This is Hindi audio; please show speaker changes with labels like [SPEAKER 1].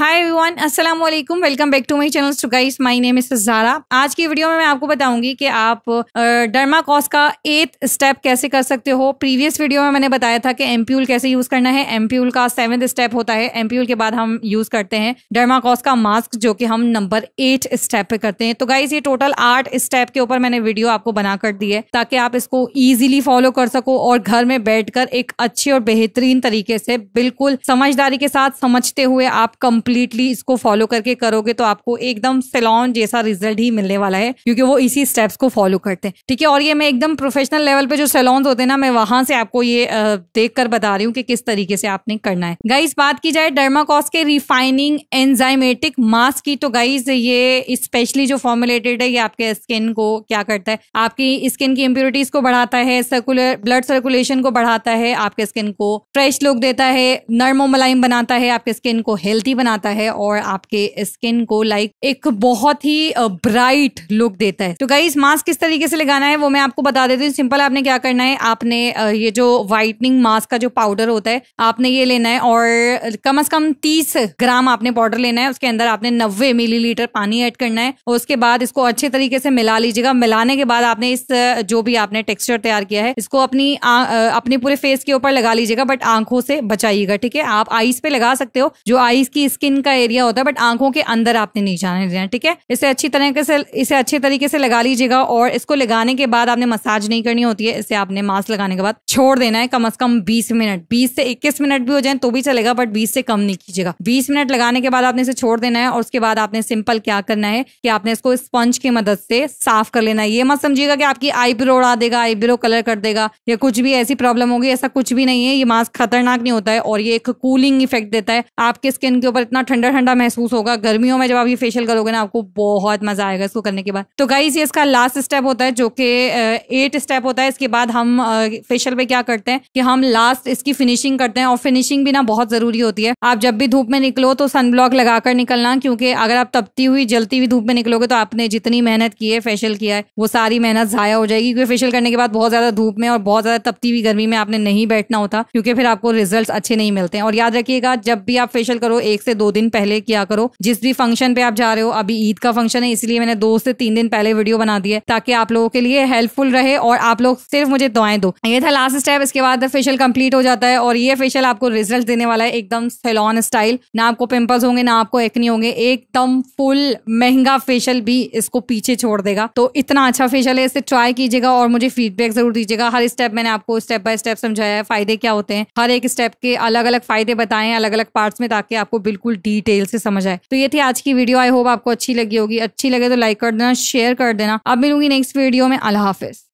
[SPEAKER 1] Hi, एवरीवन अस्सलाम वालेकुम welcome back to my channel to guys my name is Zara आज की वीडियो में मैं आपको बताऊंगी कि आप डर्मा कॉस का एथ स्टेप कैसे कर सकते हो प्रीवियस वीडियो में मैंने बताया था कि एम्प्यूल कैसे यूज करना है एम्प्यूल का सेवंथ स्टेप होता है एम्प्यूल के बाद हम यूज करते हैं डर्मा कॉस का मास्क जो कि हम नंबर एट स्टेप पे करते हैं तो गाइज ये टोटल आठ स्टेप के ऊपर मैंने वीडियो आपको बना कर दी है ताकि आप इसको ईजिली फॉलो कर सको और घर में बैठ एक अच्छे और बेहतरीन तरीके से बिल्कुल समझदारी के साथ समझते हुए आप कंप्लीटली भी इसको फॉलो करके करोगे तो आपको एकदम सेलॉन जैसा रिजल्ट ही मिलने वाला है क्योंकि वो इसी स्टेप्स को फॉलो करते हैं ठीक है और ये मैं एकदम प्रोफेशनल लेवल पे जो सेलॉन्स होते हैं ना मैं वहां से आपको ये देख कर बता रही हूँ कि किस तरीके से आपने करना है गाइज बात की जाए डर्माकॉस के रिफाइनिंग एंजाइमेटिक मास्क की तो गाइज ये स्पेशली जो फॉर्मुलेटेड है ये आपके स्किन को क्या करता है आपकी स्किन की इम्प्योरिटीज को बढ़ाता है सर्कुलर ब्लड सर्कुलेशन को बढ़ाता है आपके स्किन को फ्रेश लुक देता है नर्मो मुलायम बनाता है आपके स्किन को हेल्थी बनाता है और आपके स्किन को लाइक एक बहुत ही ब्राइट लुक देता है तो गाइज मास्क किस तरीके से लगाना है वो मैं आपको बता देती हूँ सिंपल आपने क्या करना है आपने ये जो व्हाइटनिंग मास्क का जो पाउडर होता है आपने ये लेना है और कम अज कम तीस ग्राम आपने पाउडर लेना है उसके अंदर आपने नब्बे मिलीलीटर पानी एड करना है और उसके बाद इसको अच्छे तरीके से मिला लीजिएगा मिलाने के बाद आपने इस जो भी आपने टेक्सचर तैयार किया है इसको अपनी अपने पूरे फेस के ऊपर लगा लीजिएगा बट आंखों से बचाइएगा ठीक है आप आईज पे लगा सकते हो जो आईज की स्किन का एरिया होता है बट आंखों के अंदर आपने नहीं जाने देना ठीक है इसे अच्छी तरीके से इसे अच्छे तरीके से लगा लीजिएगा और इसको लगाने के बाद आपने मसाज नहीं करनी होती है इसे आपने मास्क लगाने के बाद छोड़ देना है कम अज कम बीस मिनट बीस से इक्कीस मिनट भी हो जाए तो भी चलेगा बट बीस से कम नहीं कीजिएगा बीस मिनट लगाने के बाद आपने इसे छोड़ देना है और उसके बाद आपने सिंपल क्या करना है कि आपने इसको स्पंज की मदद से साफ कर लेना है ये मत समझिएगा कि आपकी आईब्रो उड़ा देगा आईब्रो कलर कर देगा या कुछ भी ऐसी प्रॉब्लम होगी ऐसा कुछ भी नहीं है ये मास्क खतरनाक नहीं होता है और ये एक कूलिंग इफेक्ट देता है आपके स्किन के ऊपर इतना ठंडा ठंडा ठंडा महसूस होगा गर्मियों में जब आप ये फेशियल करोगे ना आपको बहुत मजा आएगा इसको करने के बाद तो गाइस ये इसका लास्ट स्टेप होता है जो कि एट स्टेप होता है इसके बाद हम फेशियल पे क्या करते हैं कि हम लास्ट इसकी फिनिशिंग करते हैं और फिनिशिंग भी ना बहुत जरूरी होती है आप जब भी धूप में निकलो तो सनब्लॉक लगाकर निकलना क्योंकि अगर आप तपती हुई जलती हुई धूप में निकलोगे तो आपने जितनी मेहनत की है फेशियल किया है वो सारी मेहनत जाया हो जाएगी क्योंकि फेशियल करने के बाद बहुत ज्यादा धूप में और बहुत ज्यादा तपती हुई गर्मी में आपने नहीं बैठना होता क्योंकि फिर आपको रिजल्ट अच्छे नहीं मिलते हैं और याद रखिएगा जब भी आप फेशियल करो एक से दो दिन पहले किया करो जिस भी फंक्शन पे आप जा रहे हो अभी ईद का फंक्शन है इसलिए मैंने दो से तीन दिन पहले वीडियो बना दी है ताकि आप लोगों के लिए हेल्पफुल रहे और आप लोग सिर्फ मुझे दुआएं दो ये था लास्ट स्टेप इसके बाद फेशियल कंप्लीट हो जाता है और ये फेशियल आपको रिजल्ट देने वाला है एकदम सेलॉन स्टाइल ना आपको पिंपल्स होंगे ना आपको एक्नी होंगे एकदम फुल महंगा फेशियल भी इसको पीछे छोड़ देगा तो इतना अच्छा फेशियल है इसे ट्राई कीजिएगा और मुझे फीडबैक जरूर दीजिएगा हर स्टेप मैंने आपको स्टेप बाय स्टेप समझाया है फायदे क्या होते हैं हर एक स्टेप के अलग अलग फायदे बताएं अलग अलग पार्ट्स में ताकि आपको बिल्कुल डीट डिटेल से समझ आए तो ये थी आज की वीडियो आई होप आपको अच्छी लगी होगी अच्छी लगे तो लाइक कर देना शेयर कर देना अब मिलूंगी नेक्स्ट वीडियो में अल्लाह हाफिज